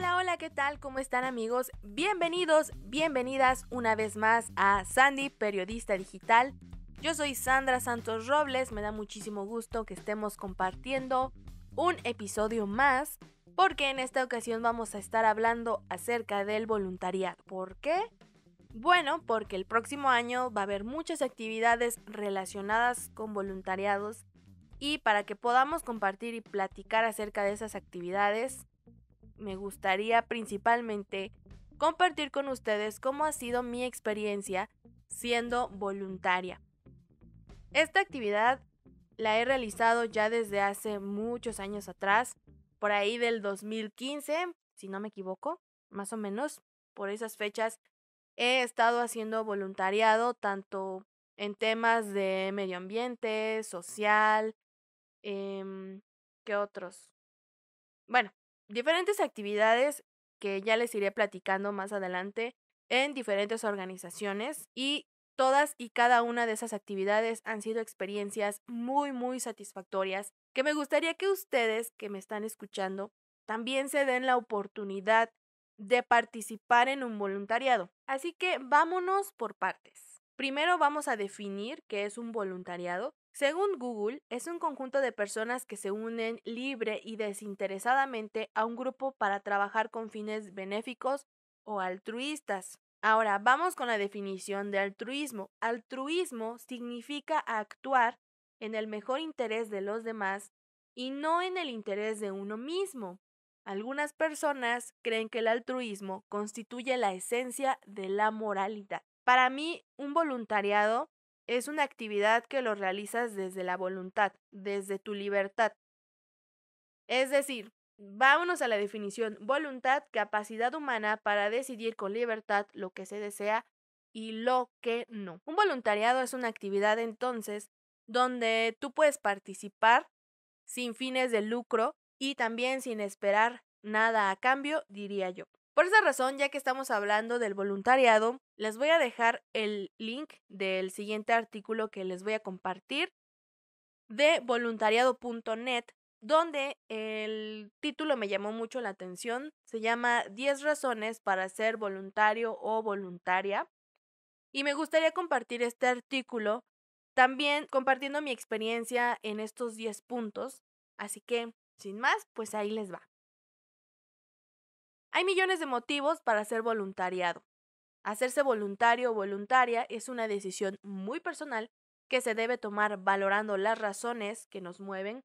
Hola, hola, ¿qué tal? ¿Cómo están amigos? Bienvenidos, bienvenidas una vez más a Sandy, periodista digital. Yo soy Sandra Santos Robles, me da muchísimo gusto que estemos compartiendo un episodio más, porque en esta ocasión vamos a estar hablando acerca del voluntariado. ¿Por qué? Bueno, porque el próximo año va a haber muchas actividades relacionadas con voluntariados y para que podamos compartir y platicar acerca de esas actividades, me gustaría principalmente compartir con ustedes cómo ha sido mi experiencia siendo voluntaria. Esta actividad la he realizado ya desde hace muchos años atrás, por ahí del 2015, si no me equivoco, más o menos, por esas fechas he estado haciendo voluntariado tanto en temas de medio ambiente, social, em, que otros? Bueno, diferentes actividades que ya les iré platicando más adelante en diferentes organizaciones y todas y cada una de esas actividades han sido experiencias muy, muy satisfactorias que me gustaría que ustedes que me están escuchando también se den la oportunidad de participar en un voluntariado. Así que vámonos por partes. Primero vamos a definir qué es un voluntariado. Según Google, es un conjunto de personas que se unen libre y desinteresadamente a un grupo para trabajar con fines benéficos o altruistas. Ahora vamos con la definición de altruismo. Altruismo significa actuar en el mejor interés de los demás y no en el interés de uno mismo. Algunas personas creen que el altruismo constituye la esencia de la moralidad. Para mí, un voluntariado es una actividad que lo realizas desde la voluntad, desde tu libertad. Es decir, vámonos a la definición, voluntad, capacidad humana para decidir con libertad lo que se desea y lo que no. Un voluntariado es una actividad entonces donde tú puedes participar sin fines de lucro y también sin esperar nada a cambio, diría yo. Por esa razón, ya que estamos hablando del voluntariado, les voy a dejar el link del siguiente artículo que les voy a compartir de voluntariado.net, donde el título me llamó mucho la atención. Se llama 10 razones para ser voluntario o voluntaria. Y me gustaría compartir este artículo también compartiendo mi experiencia en estos 10 puntos. Así que, sin más, pues ahí les va. Hay millones de motivos para hacer voluntariado. Hacerse voluntario o voluntaria es una decisión muy personal que se debe tomar valorando las razones que nos mueven,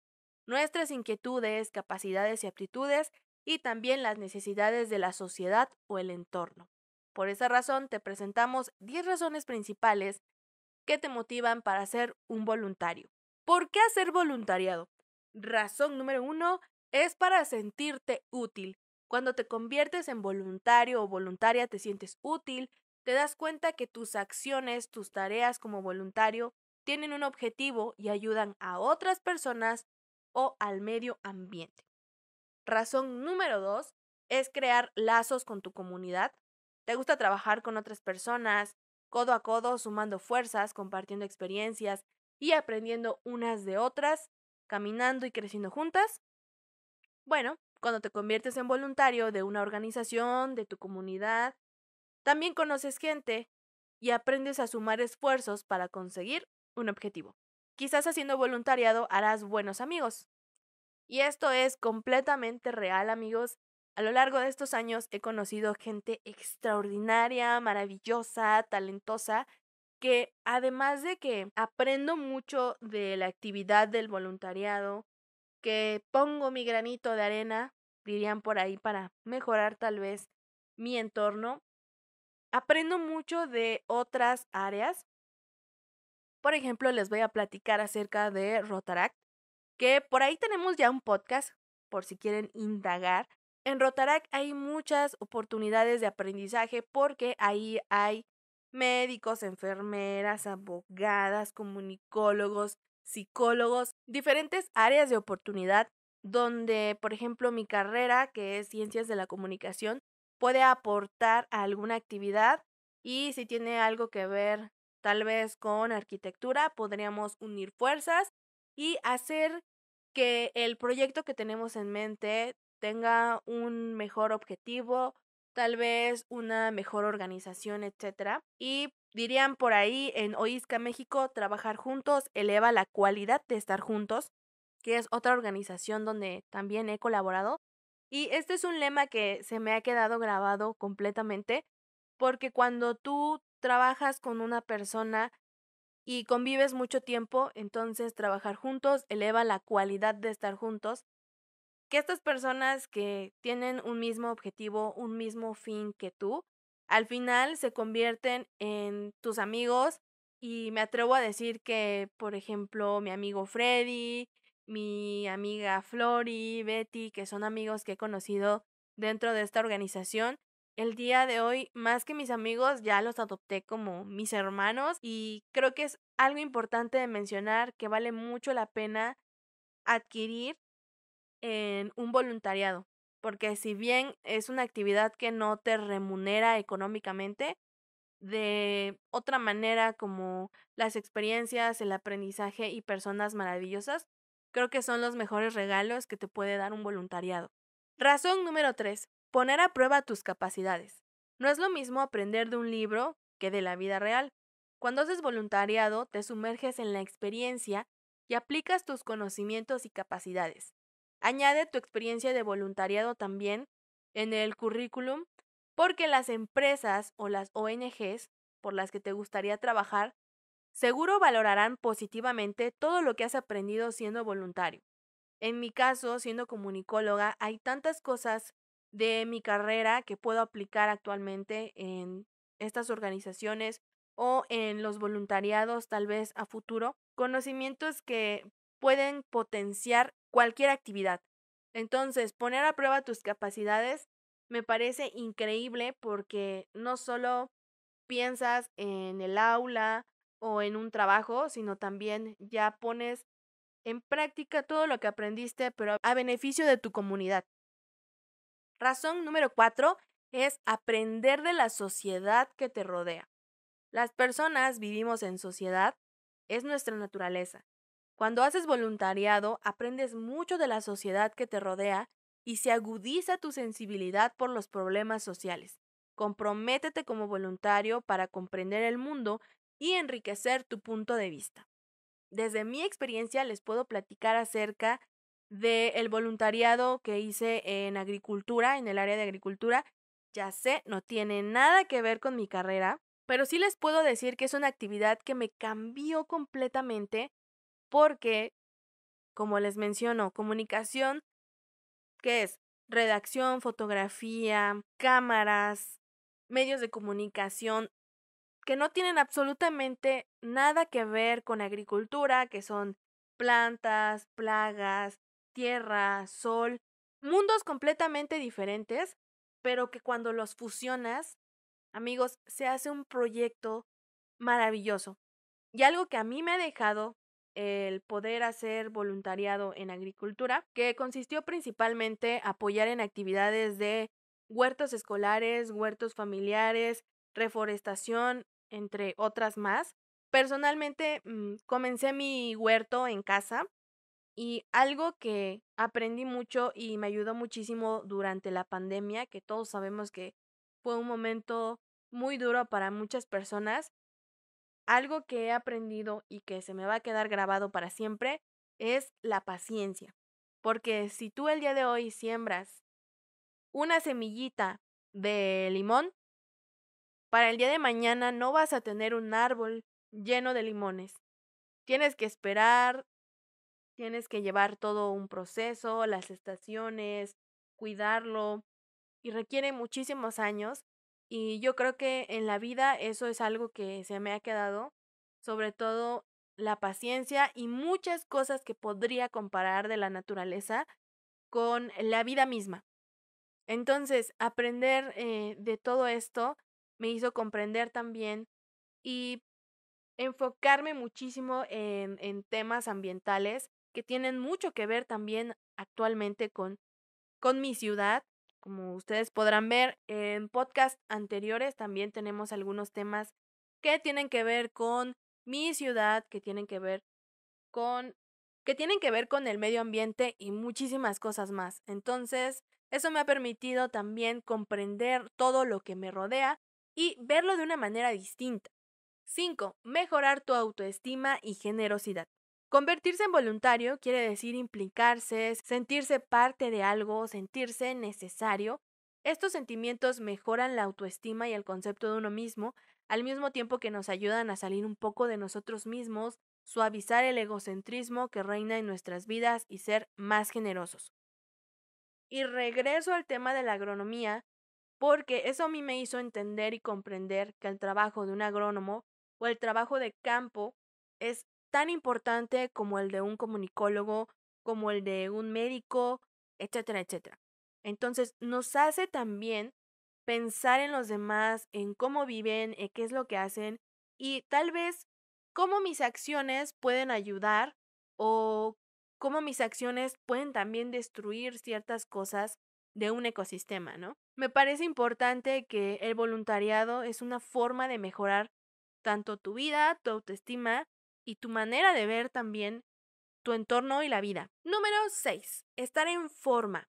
nuestras inquietudes, capacidades y aptitudes y también las necesidades de la sociedad o el entorno. Por esa razón te presentamos 10 razones principales que te motivan para ser un voluntario. ¿Por qué hacer voluntariado? Razón número uno es para sentirte útil. Cuando te conviertes en voluntario o voluntaria te sientes útil, te das cuenta que tus acciones, tus tareas como voluntario tienen un objetivo y ayudan a otras personas o al medio ambiente. Razón número dos es crear lazos con tu comunidad. ¿Te gusta trabajar con otras personas, codo a codo, sumando fuerzas, compartiendo experiencias y aprendiendo unas de otras, caminando y creciendo juntas? Bueno, cuando te conviertes en voluntario de una organización, de tu comunidad, también conoces gente y aprendes a sumar esfuerzos para conseguir un objetivo. Quizás haciendo voluntariado harás buenos amigos. Y esto es completamente real, amigos. A lo largo de estos años he conocido gente extraordinaria, maravillosa, talentosa, que además de que aprendo mucho de la actividad del voluntariado, que pongo mi granito de arena, dirían por ahí, para mejorar tal vez mi entorno. Aprendo mucho de otras áreas. Por ejemplo, les voy a platicar acerca de Rotaract, que por ahí tenemos ya un podcast, por si quieren indagar. En Rotaract hay muchas oportunidades de aprendizaje porque ahí hay médicos, enfermeras, abogadas, comunicólogos, psicólogos, diferentes áreas de oportunidad donde, por ejemplo, mi carrera, que es ciencias de la comunicación, puede aportar a alguna actividad y si tiene algo que ver tal vez con arquitectura, podríamos unir fuerzas y hacer que el proyecto que tenemos en mente tenga un mejor objetivo, tal vez una mejor organización, etc. Y dirían por ahí en Oisca México, trabajar juntos eleva la cualidad de estar juntos que es otra organización donde también he colaborado. Y este es un lema que se me ha quedado grabado completamente, porque cuando tú trabajas con una persona y convives mucho tiempo, entonces trabajar juntos eleva la cualidad de estar juntos. Que estas personas que tienen un mismo objetivo, un mismo fin que tú, al final se convierten en tus amigos y me atrevo a decir que, por ejemplo, mi amigo Freddy, mi amiga Flori, Betty, que son amigos que he conocido dentro de esta organización. El día de hoy, más que mis amigos, ya los adopté como mis hermanos y creo que es algo importante de mencionar que vale mucho la pena adquirir en un voluntariado, porque si bien es una actividad que no te remunera económicamente, de otra manera como las experiencias, el aprendizaje y personas maravillosas Creo que son los mejores regalos que te puede dar un voluntariado. Razón número 3. Poner a prueba tus capacidades. No es lo mismo aprender de un libro que de la vida real. Cuando haces voluntariado, te sumerges en la experiencia y aplicas tus conocimientos y capacidades. Añade tu experiencia de voluntariado también en el currículum porque las empresas o las ONGs por las que te gustaría trabajar Seguro valorarán positivamente todo lo que has aprendido siendo voluntario. En mi caso, siendo comunicóloga, hay tantas cosas de mi carrera que puedo aplicar actualmente en estas organizaciones o en los voluntariados tal vez a futuro, conocimientos que pueden potenciar cualquier actividad. Entonces, poner a prueba tus capacidades me parece increíble porque no solo piensas en el aula o en un trabajo, sino también ya pones en práctica todo lo que aprendiste, pero a beneficio de tu comunidad. Razón número cuatro es aprender de la sociedad que te rodea. Las personas vivimos en sociedad, es nuestra naturaleza. Cuando haces voluntariado, aprendes mucho de la sociedad que te rodea y se agudiza tu sensibilidad por los problemas sociales. Comprométete como voluntario para comprender el mundo y enriquecer tu punto de vista. Desde mi experiencia les puedo platicar acerca del el voluntariado que hice en agricultura, en el área de agricultura. Ya sé, no tiene nada que ver con mi carrera, pero sí les puedo decir que es una actividad que me cambió completamente porque, como les menciono, comunicación, que es redacción, fotografía, cámaras, medios de comunicación, que no tienen absolutamente nada que ver con agricultura, que son plantas, plagas, tierra, sol, mundos completamente diferentes, pero que cuando los fusionas, amigos, se hace un proyecto maravilloso. Y algo que a mí me ha dejado el poder hacer voluntariado en agricultura, que consistió principalmente apoyar en actividades de huertos escolares, huertos familiares, reforestación, entre otras más. Personalmente mm, comencé mi huerto en casa y algo que aprendí mucho y me ayudó muchísimo durante la pandemia, que todos sabemos que fue un momento muy duro para muchas personas, algo que he aprendido y que se me va a quedar grabado para siempre es la paciencia. Porque si tú el día de hoy siembras una semillita de limón, para el día de mañana no vas a tener un árbol lleno de limones. Tienes que esperar, tienes que llevar todo un proceso, las estaciones, cuidarlo y requiere muchísimos años y yo creo que en la vida eso es algo que se me ha quedado, sobre todo la paciencia y muchas cosas que podría comparar de la naturaleza con la vida misma. Entonces, aprender eh, de todo esto me hizo comprender también y enfocarme muchísimo en, en temas ambientales que tienen mucho que ver también actualmente con, con mi ciudad. Como ustedes podrán ver, en podcast anteriores también tenemos algunos temas que tienen que ver con mi ciudad, que tienen que ver con que tienen que ver con el medio ambiente y muchísimas cosas más. Entonces, eso me ha permitido también comprender todo lo que me rodea y verlo de una manera distinta. 5. Mejorar tu autoestima y generosidad. Convertirse en voluntario quiere decir implicarse, sentirse parte de algo, sentirse necesario. Estos sentimientos mejoran la autoestima y el concepto de uno mismo, al mismo tiempo que nos ayudan a salir un poco de nosotros mismos, suavizar el egocentrismo que reina en nuestras vidas y ser más generosos. Y regreso al tema de la agronomía, porque eso a mí me hizo entender y comprender que el trabajo de un agrónomo o el trabajo de campo es tan importante como el de un comunicólogo, como el de un médico, etcétera, etcétera. Entonces nos hace también pensar en los demás, en cómo viven, en qué es lo que hacen y tal vez cómo mis acciones pueden ayudar o cómo mis acciones pueden también destruir ciertas cosas de un ecosistema, ¿no? Me parece importante que el voluntariado es una forma de mejorar tanto tu vida, tu autoestima y tu manera de ver también tu entorno y la vida. Número 6. Estar en forma.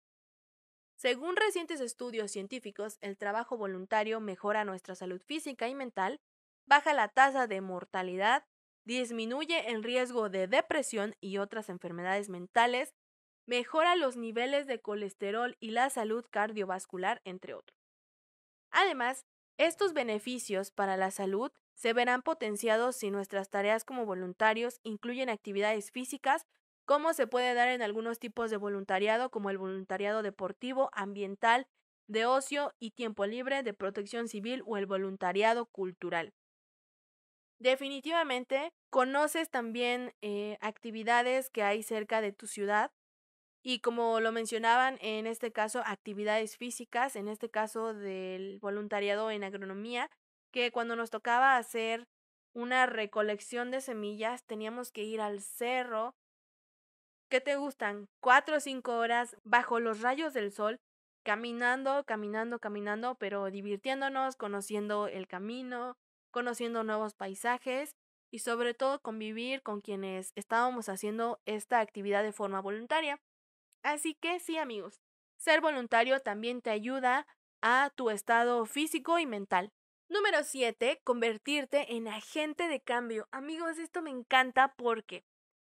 Según recientes estudios científicos, el trabajo voluntario mejora nuestra salud física y mental, baja la tasa de mortalidad, disminuye el riesgo de depresión y otras enfermedades mentales, mejora los niveles de colesterol y la salud cardiovascular, entre otros. Además, estos beneficios para la salud se verán potenciados si nuestras tareas como voluntarios incluyen actividades físicas, como se puede dar en algunos tipos de voluntariado, como el voluntariado deportivo, ambiental, de ocio y tiempo libre, de protección civil o el voluntariado cultural. Definitivamente, conoces también eh, actividades que hay cerca de tu ciudad y como lo mencionaban, en este caso, actividades físicas, en este caso del voluntariado en agronomía, que cuando nos tocaba hacer una recolección de semillas, teníamos que ir al cerro. ¿Qué te gustan? Cuatro o cinco horas bajo los rayos del sol, caminando, caminando, caminando, pero divirtiéndonos, conociendo el camino, conociendo nuevos paisajes y sobre todo convivir con quienes estábamos haciendo esta actividad de forma voluntaria. Así que sí, amigos, ser voluntario también te ayuda a tu estado físico y mental. Número 7. Convertirte en agente de cambio. Amigos, esto me encanta porque,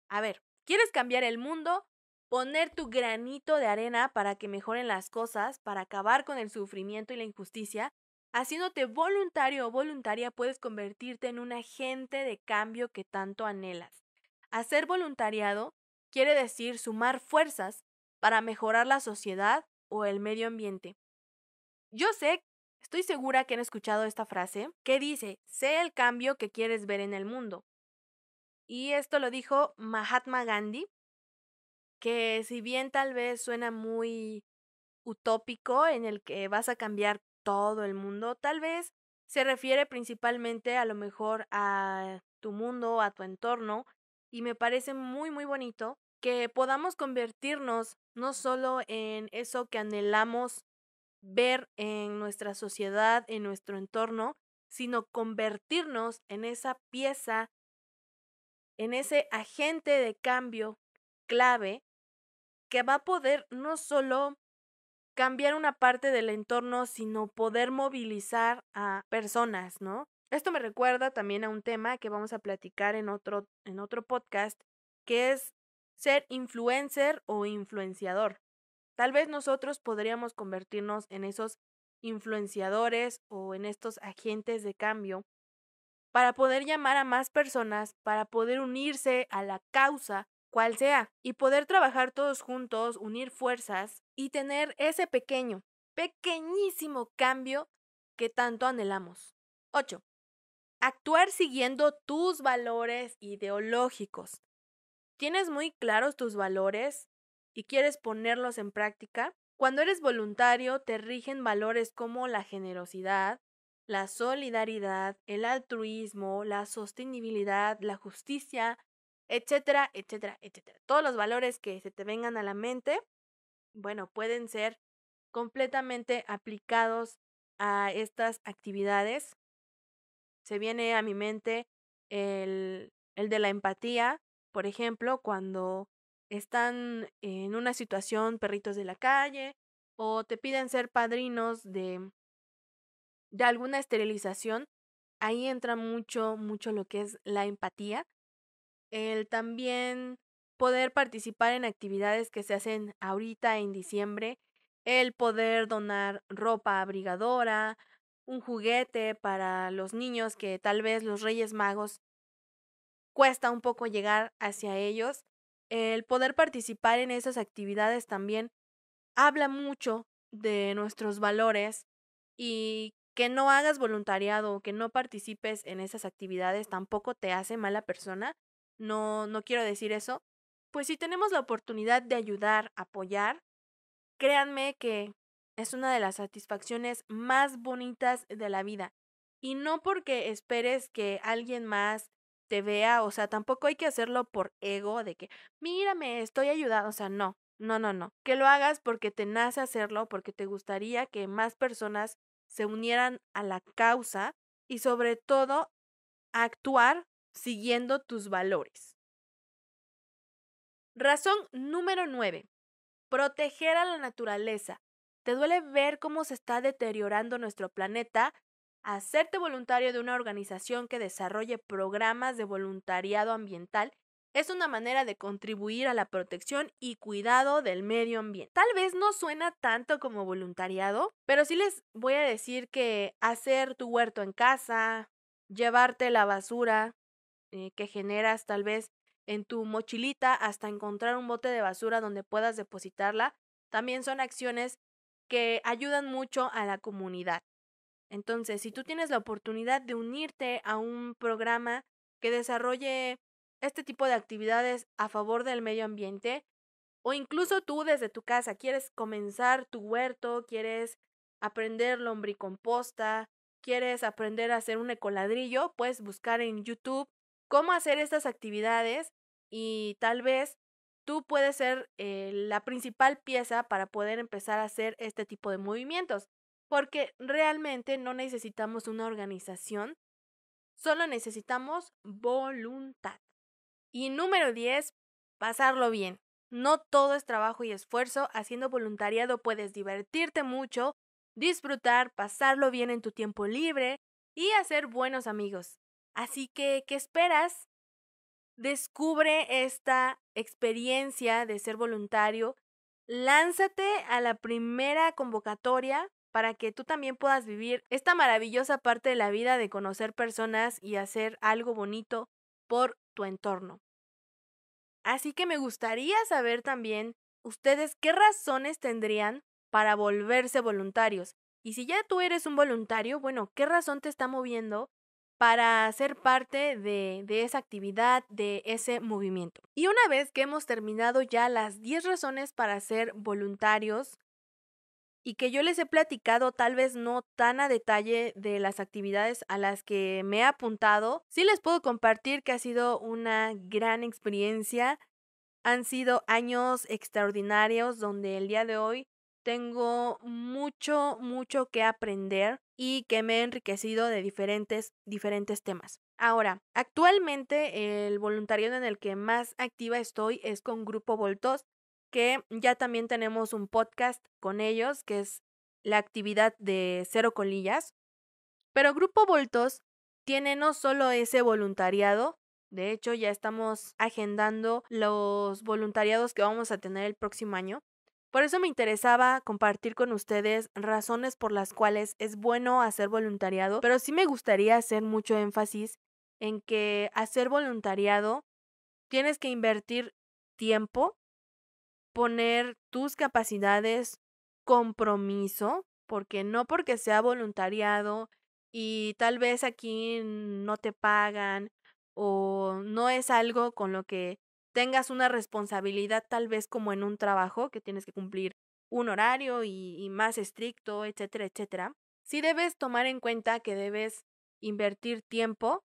a ver, ¿quieres cambiar el mundo? Poner tu granito de arena para que mejoren las cosas, para acabar con el sufrimiento y la injusticia. Haciéndote voluntario o voluntaria puedes convertirte en un agente de cambio que tanto anhelas. Hacer voluntariado quiere decir sumar fuerzas para mejorar la sociedad o el medio ambiente. Yo sé, estoy segura que han escuchado esta frase que dice, sé el cambio que quieres ver en el mundo. Y esto lo dijo Mahatma Gandhi, que si bien tal vez suena muy utópico en el que vas a cambiar todo el mundo, tal vez se refiere principalmente a lo mejor a tu mundo, a tu entorno, y me parece muy, muy bonito que podamos convertirnos no solo en eso que anhelamos ver en nuestra sociedad, en nuestro entorno, sino convertirnos en esa pieza, en ese agente de cambio clave que va a poder no solo cambiar una parte del entorno, sino poder movilizar a personas, ¿no? Esto me recuerda también a un tema que vamos a platicar en otro, en otro podcast, que es ser influencer o influenciador. Tal vez nosotros podríamos convertirnos en esos influenciadores o en estos agentes de cambio para poder llamar a más personas, para poder unirse a la causa, cual sea, y poder trabajar todos juntos, unir fuerzas y tener ese pequeño, pequeñísimo cambio que tanto anhelamos. 8. Actuar siguiendo tus valores ideológicos tienes muy claros tus valores y quieres ponerlos en práctica, cuando eres voluntario te rigen valores como la generosidad, la solidaridad, el altruismo, la sostenibilidad, la justicia, etcétera, etcétera, etcétera. Todos los valores que se te vengan a la mente, bueno, pueden ser completamente aplicados a estas actividades. Se viene a mi mente el, el de la empatía, por ejemplo, cuando están en una situación perritos de la calle o te piden ser padrinos de, de alguna esterilización, ahí entra mucho, mucho lo que es la empatía. El también poder participar en actividades que se hacen ahorita en diciembre, el poder donar ropa abrigadora, un juguete para los niños que tal vez los Reyes Magos cuesta un poco llegar hacia ellos. El poder participar en esas actividades también habla mucho de nuestros valores y que no hagas voluntariado o que no participes en esas actividades tampoco te hace mala persona. No, no quiero decir eso. Pues si tenemos la oportunidad de ayudar, apoyar, créanme que es una de las satisfacciones más bonitas de la vida. Y no porque esperes que alguien más te vea, o sea, tampoco hay que hacerlo por ego de que, mírame, estoy ayudando, o sea, no, no, no, no, que lo hagas porque te nace hacerlo, porque te gustaría que más personas se unieran a la causa y sobre todo actuar siguiendo tus valores. Razón número nueve: Proteger a la naturaleza. ¿Te duele ver cómo se está deteriorando nuestro planeta? Hacerte voluntario de una organización que desarrolle programas de voluntariado ambiental es una manera de contribuir a la protección y cuidado del medio ambiente. Tal vez no suena tanto como voluntariado, pero sí les voy a decir que hacer tu huerto en casa, llevarte la basura eh, que generas tal vez en tu mochilita hasta encontrar un bote de basura donde puedas depositarla, también son acciones que ayudan mucho a la comunidad. Entonces, si tú tienes la oportunidad de unirte a un programa que desarrolle este tipo de actividades a favor del medio ambiente, o incluso tú desde tu casa quieres comenzar tu huerto, quieres aprender lombricomposta, quieres aprender a hacer un ecoladrillo, puedes buscar en YouTube cómo hacer estas actividades y tal vez tú puedes ser eh, la principal pieza para poder empezar a hacer este tipo de movimientos porque realmente no necesitamos una organización, solo necesitamos voluntad. Y número 10, pasarlo bien. No todo es trabajo y esfuerzo, haciendo voluntariado puedes divertirte mucho, disfrutar, pasarlo bien en tu tiempo libre y hacer buenos amigos. Así que, ¿qué esperas? Descubre esta experiencia de ser voluntario, lánzate a la primera convocatoria para que tú también puedas vivir esta maravillosa parte de la vida de conocer personas y hacer algo bonito por tu entorno. Así que me gustaría saber también ustedes qué razones tendrían para volverse voluntarios. Y si ya tú eres un voluntario, bueno, ¿qué razón te está moviendo para ser parte de, esa actividad, de ese movimiento. Y una vez que hemos terminado ya las 10 razones para ser voluntarios, y que yo les he platicado tal vez no tan a detalle de las actividades a las que me he apuntado, sí les puedo compartir que ha sido una gran experiencia. Han sido años extraordinarios donde el día de hoy tengo mucho, mucho que aprender y que me he enriquecido de diferentes, diferentes temas. Ahora, actualmente el voluntariado en el que más activa estoy es con Grupo Voltos, que ya también tenemos un podcast con ellos, que es la actividad de Cero Colillas. Pero Grupo Voltos tiene no solo ese voluntariado, de hecho ya estamos agendando los voluntariados que vamos a tener el próximo año. Por eso me interesaba compartir con ustedes razones por las cuales es bueno hacer voluntariado, pero sí me gustaría hacer mucho énfasis en que hacer voluntariado tienes que invertir tiempo, poner tus capacidades, compromiso, porque no porque sea voluntariado y tal vez aquí no te pagan o no es algo con lo que tengas una responsabilidad tal vez como en un trabajo que tienes que cumplir un horario y, más estricto, etcétera, etcétera. Sí debes tomar en cuenta que debes invertir tiempo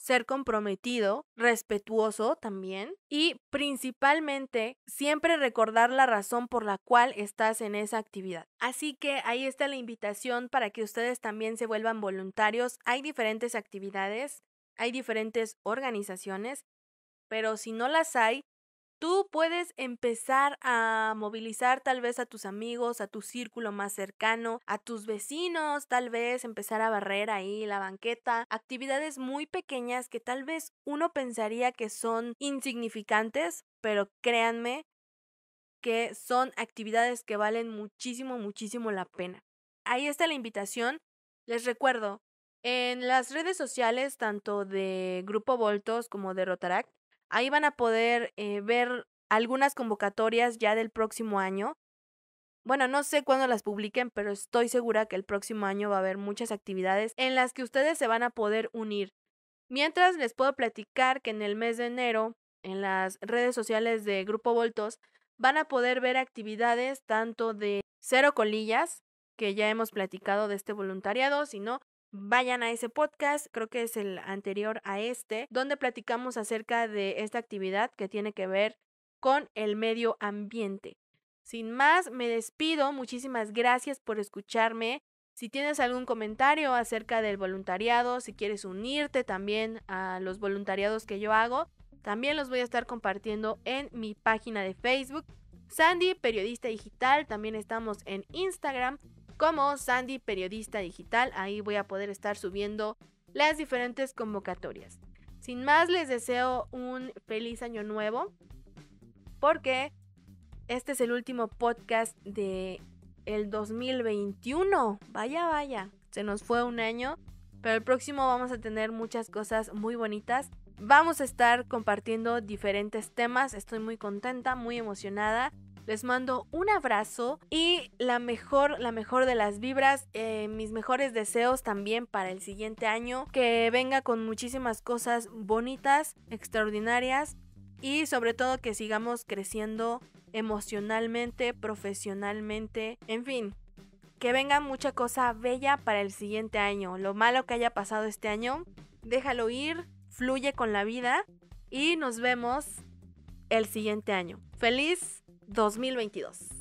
ser comprometido, respetuoso también y principalmente siempre recordar la razón por la cual estás en esa actividad. Así que ahí está la invitación para que ustedes también se vuelvan voluntarios. Hay diferentes actividades, hay diferentes organizaciones, pero si no las hay, Tú puedes empezar a movilizar tal vez a tus amigos, a tu círculo más cercano, a tus vecinos, tal vez empezar a barrer ahí la banqueta, actividades muy pequeñas que tal vez uno pensaría que son insignificantes, pero créanme que son actividades que valen muchísimo, muchísimo la pena. Ahí está la invitación. Les recuerdo, en las redes sociales, tanto de Grupo Voltos como de Rotaract, Ahí van a poder eh, ver algunas convocatorias ya del próximo año. Bueno, no sé cuándo las publiquen, pero estoy segura que el próximo año va a haber muchas actividades en las que ustedes se van a poder unir. Mientras les puedo platicar que en el mes de enero, en las redes sociales de Grupo Voltos, van a poder ver actividades tanto de cero colillas, que ya hemos platicado de este voluntariado, sino Vayan a ese podcast, creo que es el anterior a este, donde platicamos acerca de esta actividad que tiene que ver con el medio ambiente. Sin más, me despido. Muchísimas gracias por escucharme. Si tienes algún comentario acerca del voluntariado, si quieres unirte también a los voluntariados que yo hago, también los voy a estar compartiendo en mi página de Facebook. Sandy, periodista digital, también estamos en Instagram como Sandy Periodista Digital. Ahí voy a poder estar subiendo las diferentes convocatorias. Sin más, les deseo un feliz año nuevo porque este es el último podcast de el 2021. Vaya, vaya, se nos fue un año, pero el próximo vamos a tener muchas cosas muy bonitas. Vamos a estar compartiendo diferentes temas. Estoy muy contenta, muy emocionada. Les mando un abrazo y la mejor, la mejor de las vibras, eh, mis mejores deseos también para el siguiente año, que venga con muchísimas cosas bonitas, extraordinarias y sobre todo que sigamos creciendo emocionalmente, profesionalmente, en fin, que venga mucha cosa bella para el siguiente año. Lo malo que haya pasado este año, déjalo ir, fluye con la vida y nos vemos el siguiente año. Feliz 2022.